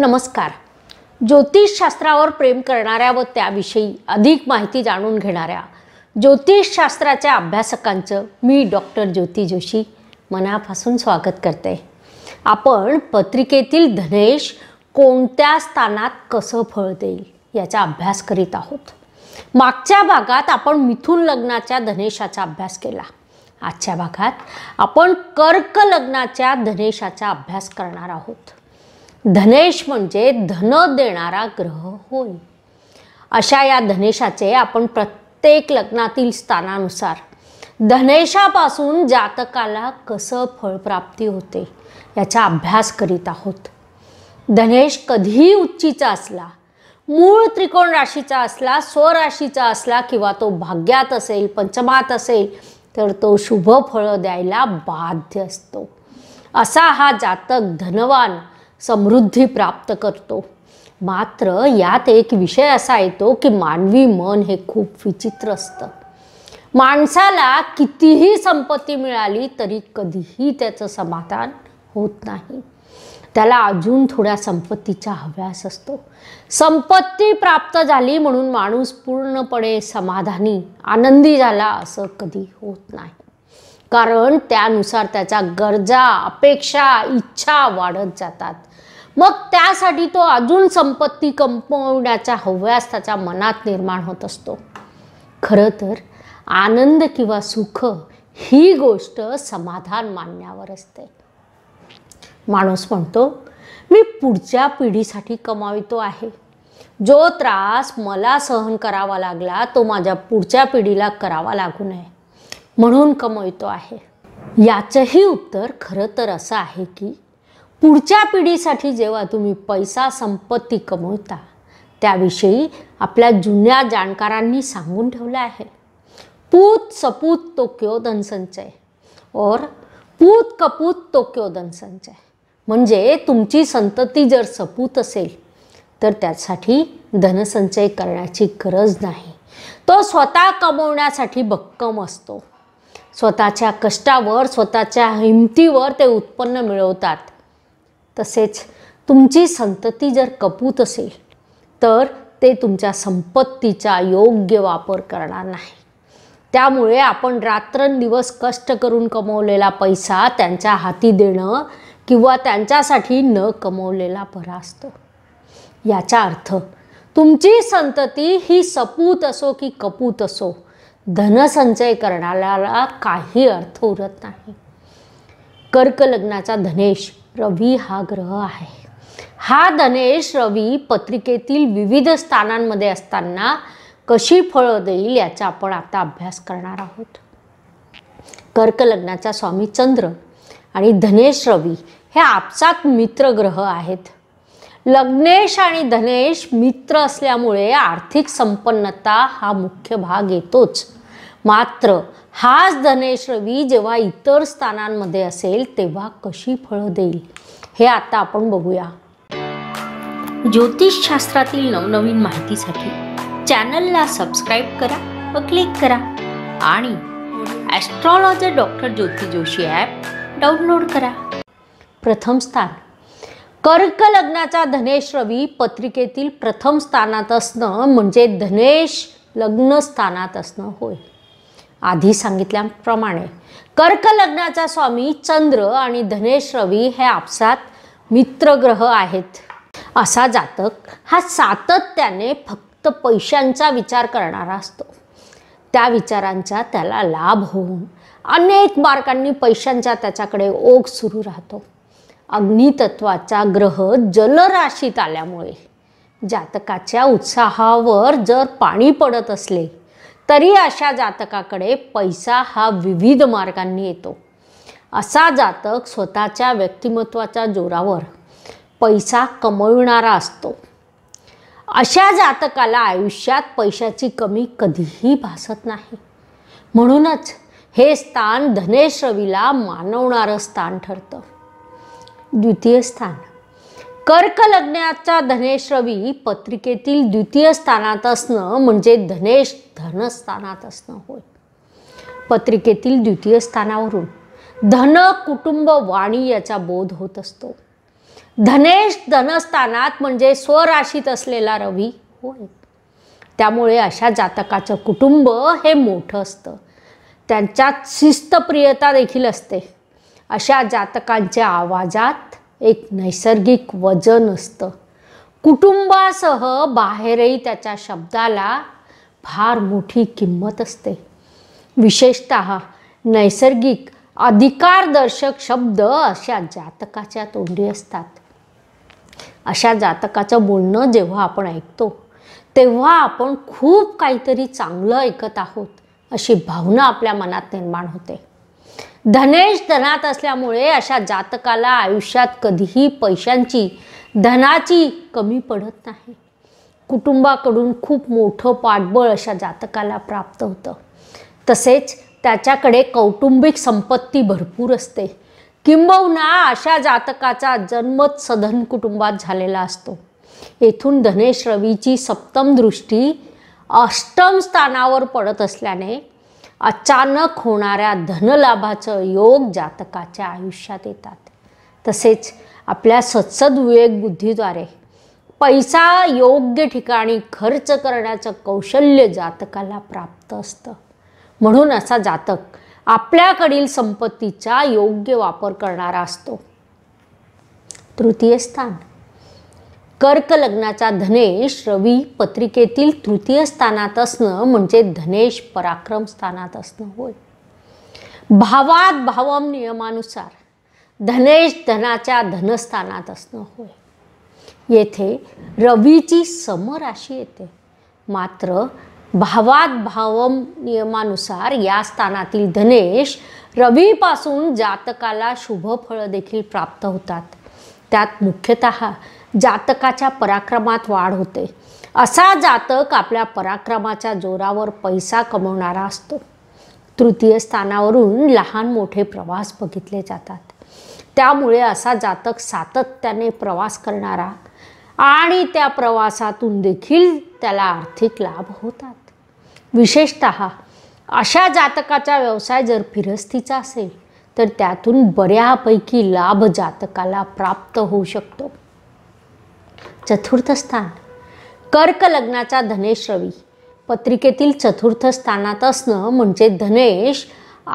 नमस्कार ज्योतिषशास्त्रावर प्रेम करणाऱ्या व त्याविषयी अधिक माहिती जाणून घेणाऱ्या ज्योतिषशास्त्राच्या अभ्यासकांचं मी डॉक्टर ज्योती जोशी मनापासून स्वागत करते आपण पत्रिकेतील धनेश कोणत्या स्थानात कसं फळ देईल याचा अभ्यास करीत आहोत मागच्या भागात आपण मिथून लग्नाच्या धनेशाचा अभ्यास केला आजच्या भागात आपण कर्क लग्नाच्या धनेशाचा अभ्यास करणार आहोत धनेश म्हणजे धन देणारा ग्रह होय अशा या धनेशाचे आपण प्रत्येक लग्नातील स्थानानुसार धनेशापासून जातकाला कसं फळप्राप्ती होते याचा अभ्यास करीत आहोत धनेश कधीही उच्चीचा असला मूळ त्रिकोण राशीचा असला स्वराशीचा असला किंवा तो भाग्यात असेल पंचमात असेल तर तो शुभ फळ द्यायला बाध्य असतो असा हा जातक धनवान समृद्धी प्राप्त करतो मात्र यात एक विषय असा येतो की मानवी मन हे खूप विचित्र असतं माणसाला कितीही संपत्ती मिळाली तरी कधीही त्याचं समाधान होत नाही त्याला अजून थोड्या संपत्तीचा हव्यास असतो संपत्ती प्राप्त झाली म्हणून माणूस पूर्णपणे समाधानी आनंदी झाला असं कधी होत नाही कारण त्यानुसार त्याच्या गरजा अपेक्षा इच्छा वाढत जातात मग त्यासाठी तो अजून संपत्ती कंपवण्याच्या हव्यास त्याच्या मनात निर्माण होत असतो खरं तर आनंद किंवा सुख ही गोष्ट समाधान मानण्यावर असते माणूस म्हणतो मी पुढच्या पिढीसाठी कमावितो आहे जो त्रास मला सहन करावा लागला तो माझ्या पुढच्या पिढीला करावा लागू नये म्हणून कमवतो आहे याचंही उत्तर खरं तर असं आहे की पुढच्या पिढीसाठी जेव्हा तुम्ही पैसा संपत्ती कमवता त्याविषयी आपल्या जुन्या जाणकारांनी सांगून ठेवलं आहे पूत सपूत तोक्यो धनसंचय और पूत कपूत तोक्यो धनसंचय म्हणजे तुमची संतती जर सपूत असेल तर त्यासाठी धनसंचय करण्याची गरज नाही तो स्वतः कमवण्यासाठी भक्कम असतो स्वतःच्या कष्टावर स्वतःच्या हिमतीवर ते उत्पन्न मिळवतात तसेच तुमची संतती जर कपूत असेल तर ते तुमच्या संपत्तीचा योग्य वापर करणार नाही त्यामुळे आपण रात्रंदिवस कष्ट करून कमवलेला पैसा त्यांच्या हाती देणं किंवा त्यांच्यासाठी न कमवलेला भरा असतो याचा अर्थ तुमची संतती ही सपूत असो की कपूत असो धनसंचय करणाऱ्याला काही अर्थ उरत नाही कर्क लग्नाचा धनेश रवी हा ग्रह आहे हा धनेश रवी पत्रिकेतील विविध स्थानांमध्ये असताना कशी फळं देईल याचा आपण आता अभ्यास करणार आहोत कर्क लग्नाचा स्वामी चंद्र आणि धनेश रवी हे आपसात मित्र ग्रह आहेत लग्नेश आणि धनेश मित्र असल्यामुळे आर्थिक संपन्नता हा मुख्य भाग येतोच मात्र हाच धनेश रवी जेव्हा इतर स्थानांमध्ये असेल तेव्हा कशी फळं देईल हे आता आपण बघूया ज्योतिषशास्त्रातील नवनवीन माहितीसाठी चॅनलला सबस्क्राईब करा व क्लिक करा आणि astrologer doctor Jyoti Joshi app download करा प्रथम स्थान कर्क लग्नाचा धनेश रवी पत्रिकेतील प्रथम स्थानात असणं म्हणजे धनेश लग्नस्थानात असणं होय आधी सांगितल्याप्रमाणे कर्क लग्नाचा स्वामी चंद्र आणि धनेश रवी हे आपसात मित्रग्रह आहेत असा जातक हा सातत्याने फक्त पैशांचा विचार करणारा असतो त्या विचारांचा त्याला लाभ होऊन अनेक मार्गांनी पैशांचा त्याच्याकडे ओघ सुरू राहतो अग्नितत्वाचा ग्रह जलराशीत आल्यामुळे जातकाच्या उत्साहावर जर पाणी पडत असले तरी अशा जातकाकडे पैसा हा विविध मार्गांनी येतो असा जातक स्वतःच्या व्यक्तिमत्वाच्या जोरावर पैसा कमविणारा असतो अशा जातकाला आयुष्यात पैशाची कमी कधीही भासत नाही म्हणूनच हे स्थान धनेश रवीला मानवणारं स्थान ठरतं द्वितीय स्थान कर्क लग्नाचा धनेश रवी पत्रिकेतील द्वितीय स्थानात असणं म्हणजे धनेश धनस्थानात असणं होय पत्रिकेतील द्वितीय स्थानावरून धन कुटुंब वाणी याचा बोध होत असतो धनेश धनस्थानात म्हणजे स्वराशीत असलेला रवी होय त्यामुळे अशा जातकाचं कुटुंब हे मोठं असतं त्यांच्यात शिस्तप्रियता देखील असते अशा जातकांच्या आवाजात एक नैसर्गिक वजन असतं कुटुंबासह बाहेरही त्याच्या शब्दाला फार मोठी किंमत असते विशेषत नैसर्गिक अधिकारदर्शक शब्द अशा जातकाच्या तोंडी असतात अशा जातकाचं बोलणं जेव्हा आपण ऐकतो तेव्हा आपण खूप काहीतरी चांगलं ऐकत आहोत अशी भावना आपल्या मनात निर्माण होते धनेश धनात असल्यामुळे अशा जातकाला आयुष्यात कधीही पैशांची धनाची कमी पडत नाही कुटुंबाकडून खूप मोठं पाठबळ अशा जातकाला प्राप्त होतं तसेच त्याच्याकडे कौटुंबिक संपत्ती भरपूर असते किंबहुना अशा जातकाचा जन्मच सधन कुटुंबात झालेला असतो येथून धनेश रवीची सप्तम दृष्टी अष्टम स्थानावर पडत असल्याने अचानक होणाऱ्या धनलाभाचं योग जातकाच्या आयुष्यात येतात तसेच आपल्या सत्सद विवेक बुद्धीद्वारे पैसा योग्य ठिकाणी खर्च करण्याचं कौशल्य जातकाला प्राप्त असतं म्हणून असा जातक आपल्याकडील संपत्तीचा योग्य वापर करणारा असतो तृतीय स्थान कर्क लग्नाचा धनेश रवी पत्रिकेतील तृतीय स्थानात असणं म्हणजे धनेश पराक्रम स्थानात असणं होय भावात भावम नियमानुसार धनेश धनाच्या धनस्थानात असणं होय येथे रवीची समराशी येते मात्र भावात भावम नियमानुसार या स्थानातील धनेश रवीपासून जातकाला शुभ फळं देखील प्राप्त होतात त्यात मुख्यतः जातकाच्या पराक्रमात वाढ होते असा जातक आपल्या पराक्रमाच्या जोरावर पैसा कमवणारा असतो तृतीय स्थानावरून लहान मोठे प्रवास बघितले जातात त्यामुळे असा जातक सातत्याने प्रवास करणारा आणि त्या प्रवासातून देखील त्याला आर्थिक लाभ होतात विशेषत अशा जातकाचा व्यवसाय जर फिरस्तीचा असेल तर त्यातून बऱ्यापैकी लाभ जातकाला प्राप्त होऊ शकतो चतुर्थ स्थान कर्क लग्नाचा धनेश रवी पत्रिकेतील चतुर्थ स्थानात असणं म्हणजे धनेश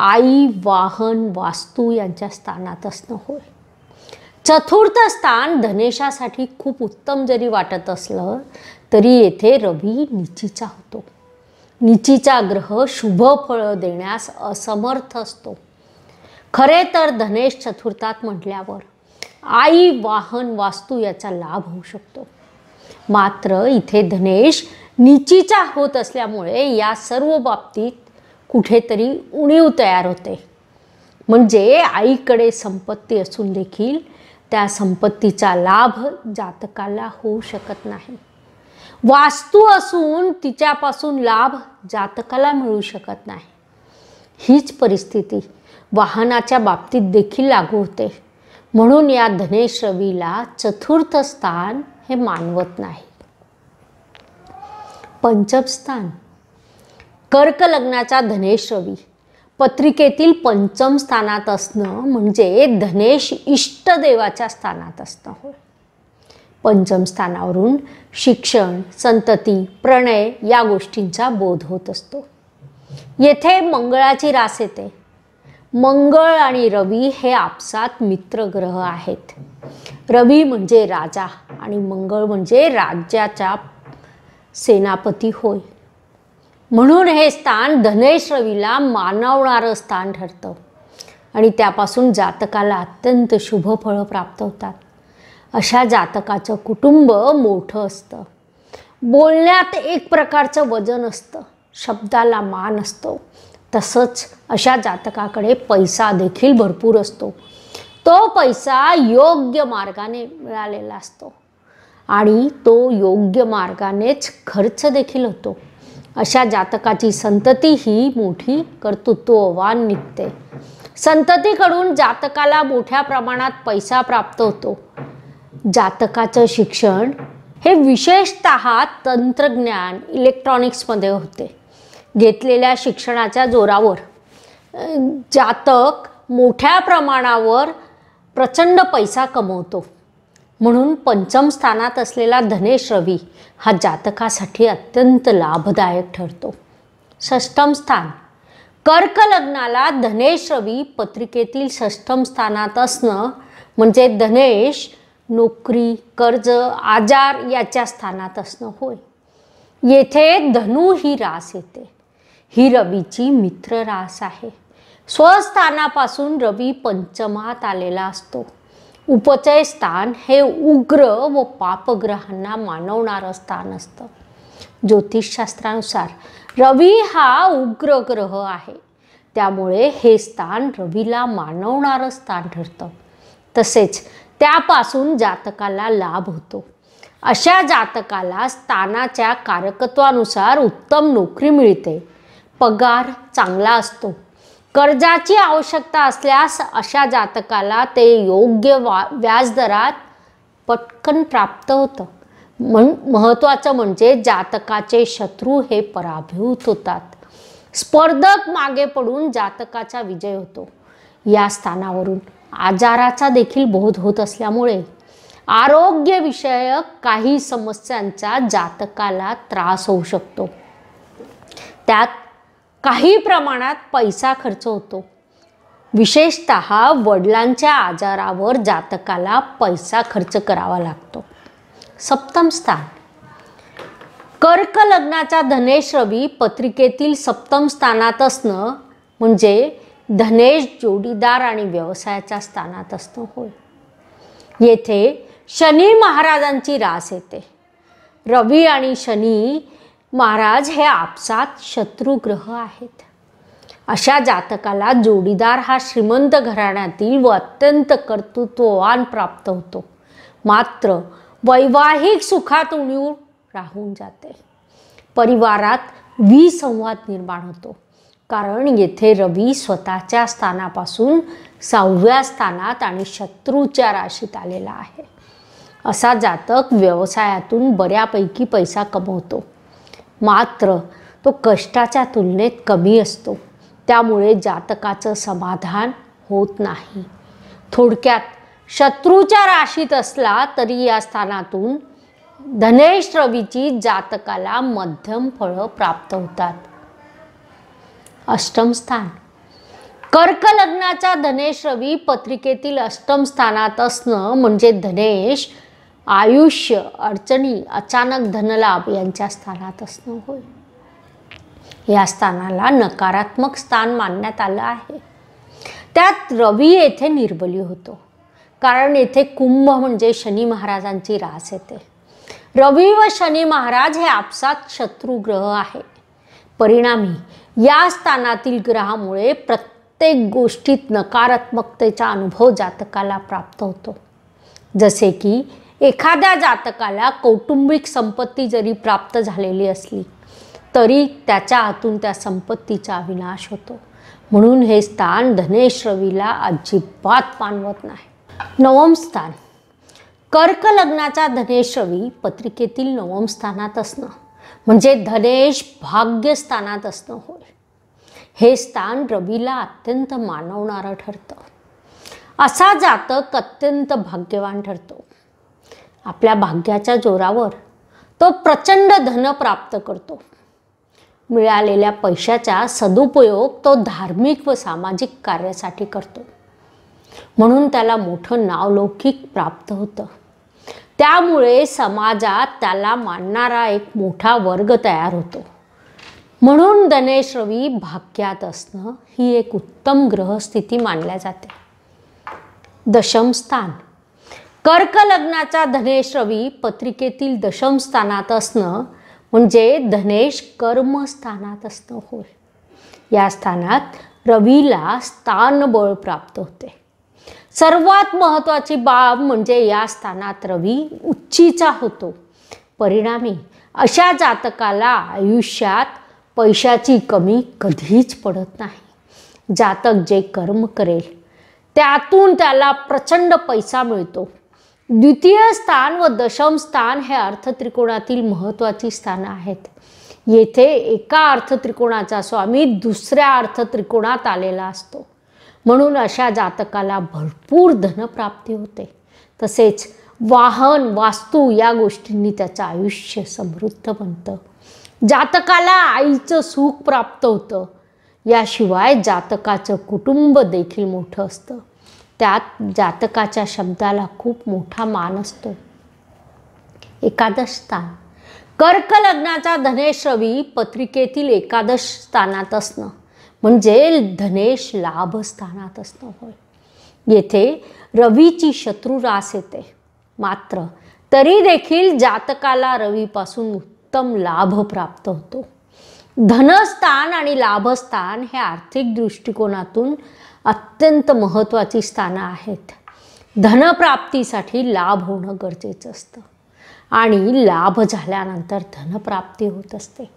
आई वाहन वास्तू यांच्या स्थानात असणं होय चतुर्थ स्थान धनेशासाठी खूप उत्तम जरी वाटत असलं तरी येथे रवी निचीचा होतो निचीचा ग्रह शुभ फळं देण्यास असमर्थ असतो खरे तर धनेश चतुर्थात म्हटल्यावर आई वाहन वास्तू याचा लाभ होऊ शकतो मात्र इथे धनेश निचीचा होत असल्यामुळे या सर्व बाबतीत कुठेतरी उणीव तयार होते म्हणजे आईकडे संपत्ती असून देखील त्या संपत्तीचा लाभ जातकाला होऊ शकत नाही वास्तू असून तिच्यापासून लाभ जातकाला मिळू शकत नाही हीच परिस्थिती वाहनाच्या बाबतीत देखील लागू होते म्हणून या धनेश रवीला चतुर्थ स्थान हे मानवत नाही पंचमस्थान कर्क लग्नाचा धनेश रवी पत्रिकेतील पंचम स्थानात असणं म्हणजे धनेश इष्टदेवाच्या स्थानात असणं होय पंचम स्थानावरून शिक्षण संतती प्रणय या गोष्टींचा बोध होत असतो येथे मंगळाची रास येते मंगळ आणि रवी हे आपसात मित्रग्रह आहेत रवी म्हणजे राजा आणि मंगळ म्हणजे राज्याच्या सेनापती होय म्हणून हे स्थान धनेश रवीला मानवणारं स्थान ठरतं आणि त्यापासून जातकाला अत्यंत शुभ फळं प्राप्त होतात अशा जातकाचं कुटुंब मोठं असतं बोलण्यात एक प्रकारचं वजन असतं शब्दाला मान असतो तसंच अशा जातकाकडे पैसा देखील भरपूर असतो तो पैसा योग्य मार्गाने मिळालेला असतो आणि तो योग्य मार्गानेच खर्च देखील होतो अशा जातकाची संतती ही मोठी कर्तृत्ववान निघते संततीकडून जातकाला मोठ्या प्रमाणात पैसा प्राप्त होतो जातकाचं शिक्षण हे विशेषत तंत्रज्ञान इलेक्ट्रॉनिक्समध्ये होते घेतलेल्या शिक्षणाच्या जोरावर जातक मोठ्या प्रमाणावर प्रचंड पैसा कमवतो म्हणून पंचम स्थानात असलेला धनेश रवी हा जातकासाठी अत्यंत लाभदायक ठरतो षष्टम स्थान कर्क लग्नाला धनेश रवी पत्रिकेतील षष्टम स्थानात असणं म्हणजे धनेश नोकरी कर्ज आजार याच्या स्थानात असणं होय येथे धनु ही रास येते ही रवीची मित्र रास आहे स्वस्थानापासून रवी पंचमात आलेला असतो उपचय स्थान हे उग्र व पापग्रहांना मानवणारं स्थान असतं ज्योतिषशास्त्रानुसार रवी हा उग्र ग्रह आहे त्यामुळे हे स्थान रवीला मानवणारं स्थान ठरतं तसेच त्यापासून जातकाला लाभ होतो अशा जातकाला स्थानाच्या कारकत्वानुसार उत्तम नोकरी मिळते पगार चांगला असतो कर्जाची आवश्यकता असल्यास अशा जातकाला ते योग्य वा व्याजदरात पटकन प्राप्त होतं म्हण महत्त्वाचं म्हणजे जातकाचे शत्रू हे पराभूत होतात स्पर्धक मागे पडून जातकाचा विजय होतो या स्थानावरून आजाराचा देखील बोध होत असल्यामुळे आरोग्यविषयक काही समस्यांचा जातकाला त्रास होऊ शकतो त्यात काही प्रमाणात पैसा खर्च होतो विशेषत वडिलांच्या आजारावर जातकाला पैसा खर्च करावा लागतो सप्तम स्थान कर्क लग्नाचा धनेश रवी पत्रिकेतील सप्तम स्थानात असणं म्हणजे धनेश जोडीदार आणि व्यवसायाच्या स्थानात असणं होय येथे शनी महाराजांची रास येते रवी आणि शनी महाराज हे आपसात शत्रुग्रह आहेत अशा जातकाला जोडीदार हा श्रीमंत घराण्यातील व अत्यंत कर्तृत्ववान प्राप्त होतो मात्र वैवाहिक सुखात उणीव राहून जाते परिवारात विसंवाद निर्माण होतो कारण येथे रवी स्वतःच्या स्थानापासून सहाव्या स्थानात आणि शत्रूच्या राशीत आलेला आहे असा जातक व्यवसायातून बऱ्यापैकी पैसा कमवतो मात्र तो कष्टाच्या तुलनेत कमी असतो त्यामुळे जातकाचं समाधान होत नाही थोडक्यात शत्रूच्या राशीत असला तरी या स्थानातून धनेश रवीची जातकाला मध्यम फळं प्राप्त होतात अष्टम स्थान कर्क लग्नाचा धनेश रवी पत्रिकेतील अष्टम स्थानात असणं म्हणजे धनेश आयुष्य अडचणी अचानक धनलाभ यांच्या स्थानात असणं होय या स्थानाला नकारात्मक स्थान मानण्यात आलं आहे त्यात रवी येथे निर्बली होतो कारण येथे कुंभ म्हणजे शनी महाराजांची रास येते रवी व शनी महाराज हे आपसात शत्रू ग्रह आहे परिणामी या स्थानातील ग्रहामुळे प्रत्येक गोष्टीत नकारात्मकतेचा अनुभव जातकाला प्राप्त होतो जसे की एखाद्या जातकाला कौटुंबिक संपत्ती जरी प्राप्त झालेली असली तरी त्याच्या आतून त्या संपत्तीचा विनाश होतो म्हणून हे स्थान धनेश रवीला अजिबात पाणवत नाही नवम स्थान कर्क लग्नाचा धनेश रवी पत्रिकेतील नवम स्थानात असणं म्हणजे धनेश भाग्यस्थानात असणं होय हे स्थान रवीला अत्यंत मानवणारं ठरतं असा जातक अत्यंत भाग्यवान ठरतो आपल्या भाग्याच्या जोरावर तो प्रचंड धन प्राप्त करतो मिळालेल्या पैशाचा सदुपयोग तो धार्मिक व सामाजिक कार्यासाठी करतो म्हणून त्याला मोठं नावलौकिक प्राप्त होतं त्यामुळे समाजात त्याला मानणारा एक मोठा वर्ग तयार होतो म्हणून गणेश रवी भाग्यात असणं ही एक उत्तम ग्रहस्थिती मानल्या जाते दशम स्थान कर्क लग्नाचा धनेश रवी पत्रिकेतील दशम स्थानात असणं म्हणजे धनेश कर्मस्थानात असणं होय या स्थानात रवीला स्थानबळ प्राप्त होते सर्वात महत्त्वाची बाब म्हणजे या स्थानात रवी उच्चीचा होतो परिणामी अशा जातकाला आयुष्यात पैशाची कमी कधीच पडत नाही जातक जे कर्म करेल त्यातून त्याला प्रचंड पैसा मिळतो द्वितीय स्थान व दशम स्थान हे अर्थत्रिकोणातील महत्वाची स्थानं आहेत येथे एका अर्थत्रिकोणाचा स्वामी दुसऱ्या अर्थत्रिकोणात आलेला असतो म्हणून अशा जातकाला भरपूर धनप्राप्ती होते तसेच वाहन वास्तू या गोष्टींनी त्याचं आयुष्य समृद्ध बनतं जातकाला आईचं सुख प्राप्त होतं याशिवाय जातकाचं कुटुंब देखील मोठं असतं त्यात जातकाच्या शब्दाला खूप मोठा मान असतो एकादश स्थान कर्क लग्नाचा धनेश रवी पत्रिकेतील एकादश स्थानात असणं म्हणजे धनेश लाभ स्थानात असणं होय येथे रवीची शत्रू रास येते मात्र तरी देखील जातकाला रवीपासून उत्तम लाभ प्राप्त होतो धनस्थान आणि लाभस्थान हे आर्थिक दृष्टिकोनातून अत्यंत महत्त्वाची स्थानं आहेत धनप्राप्तीसाठी लाभ होणं गरजेचं असतं आणि लाभ झाल्यानंतर धनप्राप्ती होत असते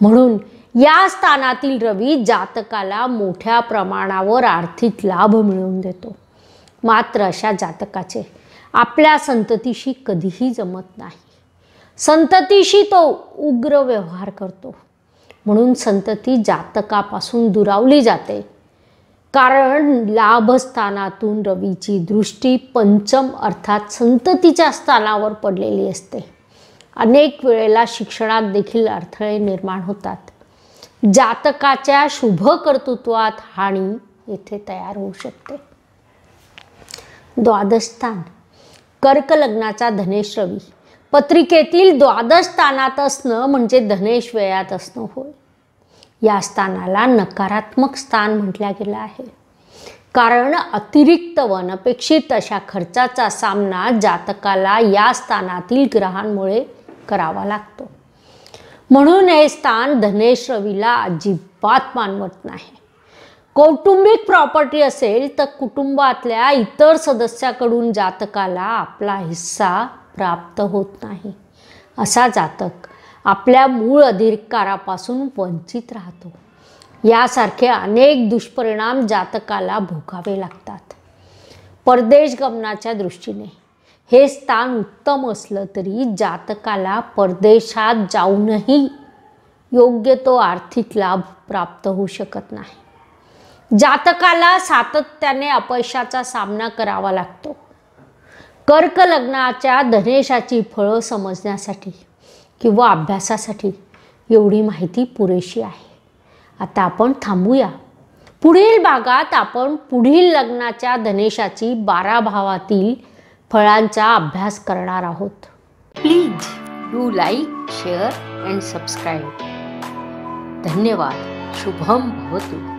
म्हणून या स्थानातील रवी जातकाला मोठ्या प्रमाणावर आर्थिक लाभ मिळवून देतो मात्र अशा जातकाचे आपल्या संततीशी कधीही जमत नाही संततीशी तो उग्र व्यवहार करतो म्हणून संतती जातकापासून दुरावली जाते कारण लाभस्थानातून रवीची दृष्टी पंचम अर्थात संततीच्या स्थानावर पडलेली असते अनेक वेळेला शिक्षणात देखील अडथळे निर्माण होतात जातकाच्या शुभ कर्तृत्वात हानी येथे तयार होऊ शकते द्वादस्थान कर्कलग्नाचा धनेश रवी पत्रिकेतील द्वादश स्थानात असणं म्हणजे धनेश व्ययात असणं होय या स्थानाला नकारात्मक स्थान म्हटलं गेलं आहे कारण अतिरिक्त व अनपेक्षित अशा खर्चाचा सामना जातकाला या स्थानातील ग्रहांमुळे करावा लागतो म्हणून हे स्थान धनेश रवीला अजिबात मानवत नाही कौटुंबिक प्रॉपर्टी असेल तर कुटुंबातल्या इतर सदस्याकडून जातकाला आपला हिस्सा प्राप्त होत नाही असा जातक आपल्या मूळ अधिकारापासून वंचित राहतो यासारखे अनेक दुष्परिणाम जातकाला भोगावे लागतात परदेश गमनाच्या दृष्टीने हे स्थान उत्तम असलं तरी जातकाला परदेशात जाऊनही योग्य तो आर्थिक लाभ प्राप्त होऊ शकत नाही जातकाला सातत्याने अपयशाचा सामना करावा लागतो कर्क लग्नाच्या धनेशाची फळं समजण्यासाठी किंवा अभ्यासासाठी एवढी माहिती पुरेशी आहे आता आपण थांबूया पुढील भागात आपण पुढील लग्नाच्या धनेशाची बारा भावातील फळांचा अभ्यास करणार आहोत please do like share and subscribe धन्यवाद शुभम भवतु